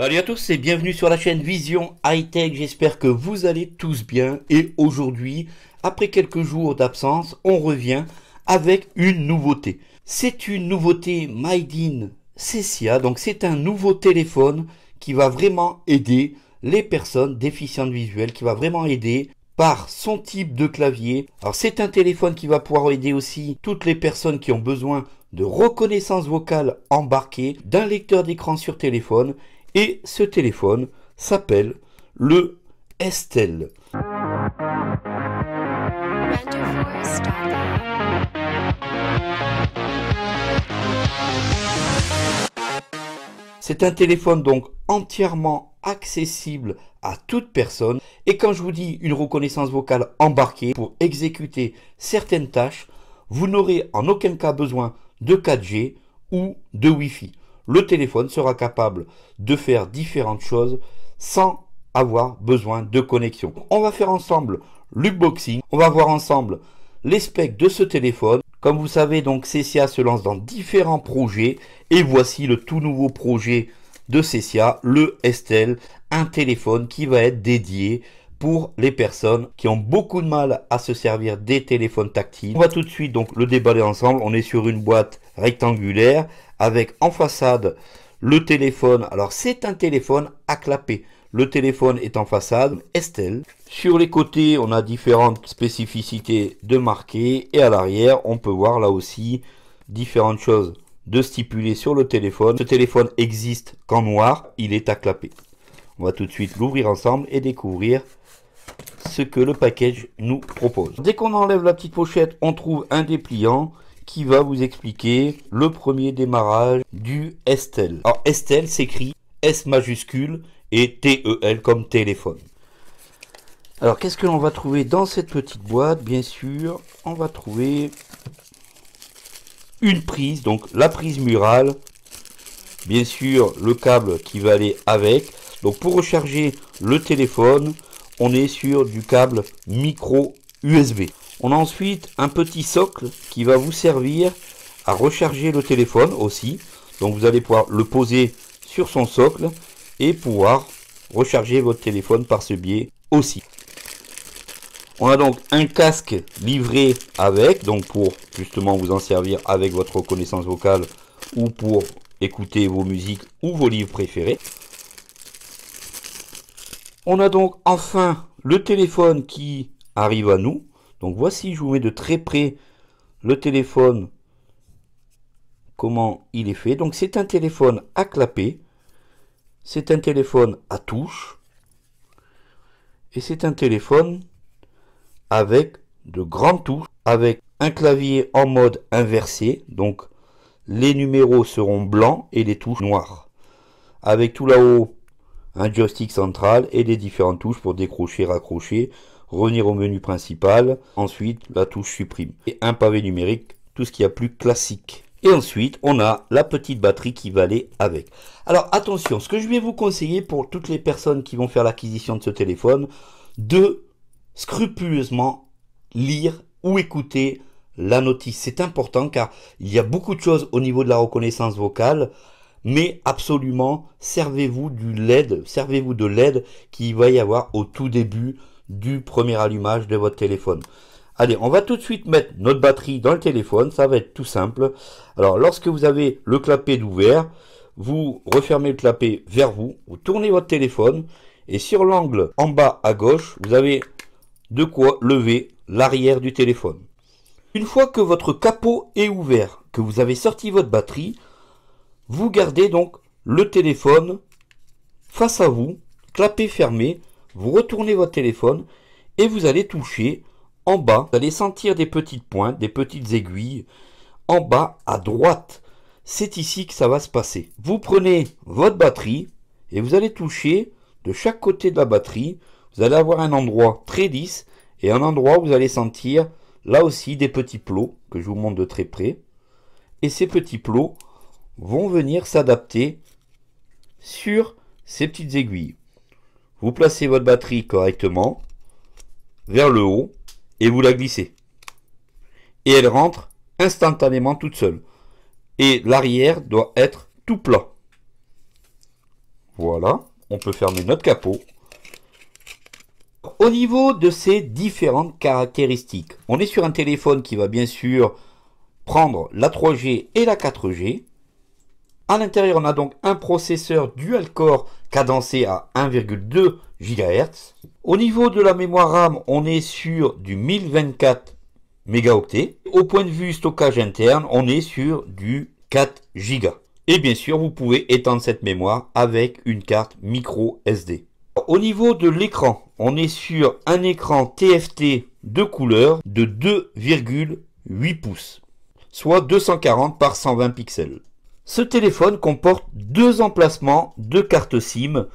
Salut à tous et bienvenue sur la chaîne Vision High Tech. J'espère que vous allez tous bien. Et aujourd'hui, après quelques jours d'absence, on revient avec une nouveauté. C'est une nouveauté Mydin Cessia, Donc, c'est un nouveau téléphone qui va vraiment aider les personnes déficientes visuelles, qui va vraiment aider par son type de clavier. Alors, c'est un téléphone qui va pouvoir aider aussi toutes les personnes qui ont besoin de reconnaissance vocale embarquée, d'un lecteur d'écran sur téléphone et ce téléphone s'appelle le Estel. C'est un téléphone donc entièrement accessible à toute personne et quand je vous dis une reconnaissance vocale embarquée pour exécuter certaines tâches, vous n'aurez en aucun cas besoin de 4G ou de Wi-Fi le téléphone sera capable de faire différentes choses sans avoir besoin de connexion. On va faire ensemble l'unboxing, on va voir ensemble les specs de ce téléphone. Comme vous savez, donc Cessia se lance dans différents projets et voici le tout nouveau projet de Cessia, le Estel, un téléphone qui va être dédié pour les personnes qui ont beaucoup de mal à se servir des téléphones tactiles. On va tout de suite donc le déballer ensemble. On est sur une boîte rectangulaire avec en façade le téléphone. Alors c'est un téléphone à clapet. Le téléphone est en façade Estelle. Sur les côtés, on a différentes spécificités de marqué. Et à l'arrière, on peut voir là aussi différentes choses de stipuler sur le téléphone. Ce téléphone existe qu'en noir, il est à clapet. On va tout de suite l'ouvrir ensemble et découvrir ce que le package nous propose. Dès qu'on enlève la petite pochette, on trouve un dépliant qui va vous expliquer le premier démarrage du Estel. Alors Estel s'écrit S majuscule et TEL comme téléphone. Alors qu'est-ce que l'on va trouver dans cette petite boîte Bien sûr, on va trouver une prise, donc la prise murale, bien sûr le câble qui va aller avec. Donc pour recharger le téléphone, on est sur du câble micro USB. On a ensuite un petit socle qui va vous servir à recharger le téléphone aussi. Donc vous allez pouvoir le poser sur son socle et pouvoir recharger votre téléphone par ce biais aussi. On a donc un casque livré avec, donc pour justement vous en servir avec votre reconnaissance vocale ou pour écouter vos musiques ou vos livres préférés. On a donc enfin le téléphone qui arrive à nous. Donc voici, je vous mets de très près le téléphone, comment il est fait. Donc c'est un téléphone à clapet, c'est un téléphone à touche, et c'est un téléphone avec de grandes touches, avec un clavier en mode inversé, donc les numéros seront blancs et les touches noires. Avec tout là-haut un joystick central et les différentes touches pour décrocher, raccrocher, revenir au menu principal, ensuite la touche supprime. Et un pavé numérique, tout ce qu'il y a plus classique. Et ensuite, on a la petite batterie qui va aller avec. Alors attention, ce que je vais vous conseiller pour toutes les personnes qui vont faire l'acquisition de ce téléphone, de scrupuleusement lire ou écouter la notice. C'est important car il y a beaucoup de choses au niveau de la reconnaissance vocale, mais absolument, servez-vous du LED, servez-vous de l'aide qui va y avoir au tout début du premier allumage de votre téléphone. Allez, on va tout de suite mettre notre batterie dans le téléphone, ça va être tout simple. Alors, lorsque vous avez le clapet d'ouvert, vous refermez le clapet vers vous, vous tournez votre téléphone, et sur l'angle en bas à gauche, vous avez de quoi lever l'arrière du téléphone. Une fois que votre capot est ouvert, que vous avez sorti votre batterie, vous gardez donc le téléphone face à vous, clapet fermé, vous retournez votre téléphone et vous allez toucher en bas. Vous allez sentir des petites pointes, des petites aiguilles en bas à droite. C'est ici que ça va se passer. Vous prenez votre batterie et vous allez toucher de chaque côté de la batterie. Vous allez avoir un endroit très lisse et un endroit où vous allez sentir là aussi des petits plots que je vous montre de très près. Et ces petits plots vont venir s'adapter sur ces petites aiguilles vous placez votre batterie correctement vers le haut et vous la glissez. Et elle rentre instantanément toute seule. Et l'arrière doit être tout plat. Voilà, on peut fermer notre capot. Au niveau de ses différentes caractéristiques, on est sur un téléphone qui va bien sûr prendre la 3G et la 4G, à l'intérieur, on a donc un processeur dual-core cadencé à 1,2 GHz. Au niveau de la mémoire RAM, on est sur du 1024 mégaoctets. Au point de vue stockage interne, on est sur du 4 Go. Et bien sûr, vous pouvez étendre cette mémoire avec une carte micro SD. Au niveau de l'écran, on est sur un écran TFT de couleur de 2,8 pouces, soit 240 par 120 pixels. Ce téléphone comporte deux emplacements, de cartes SIM.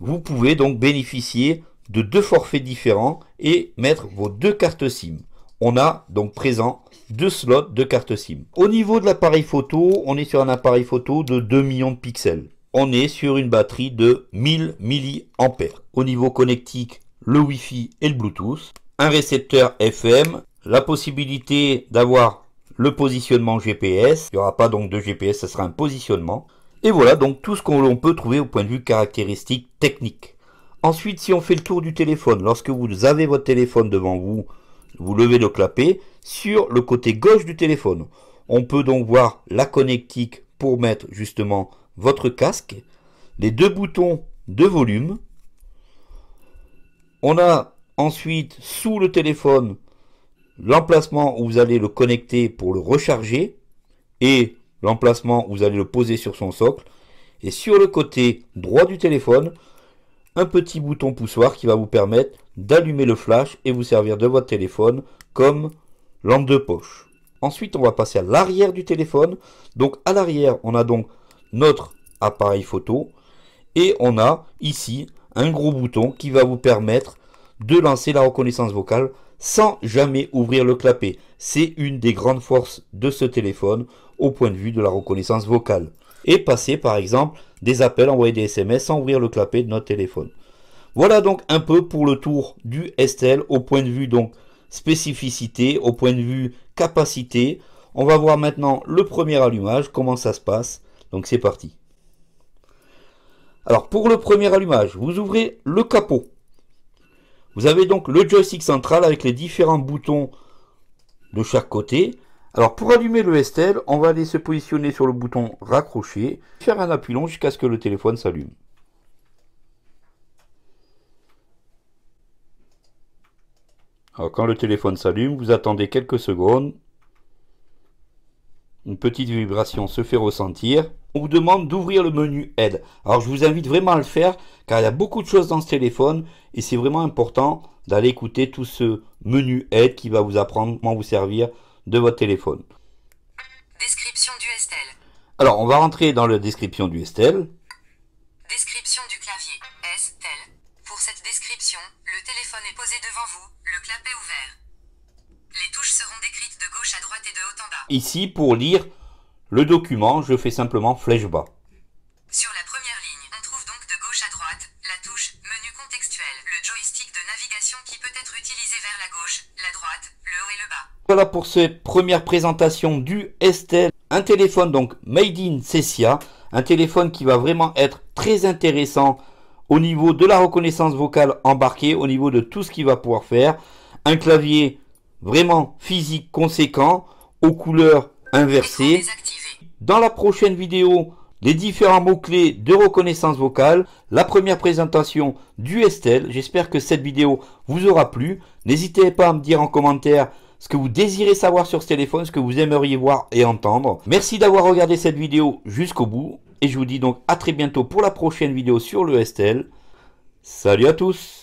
Vous pouvez donc bénéficier de deux forfaits différents et mettre vos deux cartes SIM. On a donc présent deux slots de cartes SIM. Au niveau de l'appareil photo, on est sur un appareil photo de 2 millions de pixels. On est sur une batterie de 1000 mAh. Au niveau connectique, le Wi-Fi et le Bluetooth. Un récepteur FM. La possibilité d'avoir le positionnement GPS. Il n'y aura pas donc de GPS, ce sera un positionnement. Et voilà donc tout ce qu'on peut trouver au point de vue caractéristique technique. Ensuite, si on fait le tour du téléphone, lorsque vous avez votre téléphone devant vous, vous levez le clapet sur le côté gauche du téléphone. On peut donc voir la connectique pour mettre justement votre casque, les deux boutons de volume. On a ensuite sous le téléphone l'emplacement où vous allez le connecter pour le recharger et l'emplacement où vous allez le poser sur son socle. Et sur le côté droit du téléphone, un petit bouton poussoir qui va vous permettre d'allumer le flash et vous servir de votre téléphone comme lampe de poche. Ensuite, on va passer à l'arrière du téléphone. Donc à l'arrière, on a donc notre appareil photo et on a ici un gros bouton qui va vous permettre de lancer la reconnaissance vocale sans jamais ouvrir le clapet. C'est une des grandes forces de ce téléphone au point de vue de la reconnaissance vocale. Et passer par exemple des appels, envoyer des SMS sans ouvrir le clapet de notre téléphone. Voilà donc un peu pour le tour du STL au point de vue donc spécificité, au point de vue capacité. On va voir maintenant le premier allumage, comment ça se passe. Donc c'est parti. Alors pour le premier allumage, vous ouvrez le capot. Vous avez donc le joystick central avec les différents boutons de chaque côté. Alors pour allumer le STL, on va aller se positionner sur le bouton raccrocher, faire un appui long jusqu'à ce que le téléphone s'allume. Alors quand le téléphone s'allume, vous attendez quelques secondes. Une petite vibration se fait ressentir on vous demande d'ouvrir le menu aide. Alors je vous invite vraiment à le faire car il y a beaucoup de choses dans ce téléphone et c'est vraiment important d'aller écouter tout ce menu aide qui va vous apprendre comment vous servir de votre téléphone. Description du STL. Alors on va rentrer dans la description du STL. Description du clavier. STL. Pour cette description, le téléphone est posé devant vous, le clapet ouvert. Les touches seront décrites de gauche à droite et de haut en bas. Ici pour lire le document, je fais simplement flèche bas. Sur la première ligne, on trouve donc de gauche à droite la touche menu contextuel, le joystick de navigation qui peut être utilisé vers la gauche, la droite, le haut et le bas. Voilà pour cette première présentation du Estel, un téléphone donc made in Cessia, un téléphone qui va vraiment être très intéressant au niveau de la reconnaissance vocale embarquée, au niveau de tout ce qu'il va pouvoir faire, un clavier vraiment physique conséquent, aux couleurs inversées. Dans la prochaine vidéo, les différents mots-clés de reconnaissance vocale, la première présentation du Estel. J'espère que cette vidéo vous aura plu. N'hésitez pas à me dire en commentaire ce que vous désirez savoir sur ce téléphone, ce que vous aimeriez voir et entendre. Merci d'avoir regardé cette vidéo jusqu'au bout. Et je vous dis donc à très bientôt pour la prochaine vidéo sur le Estel. Salut à tous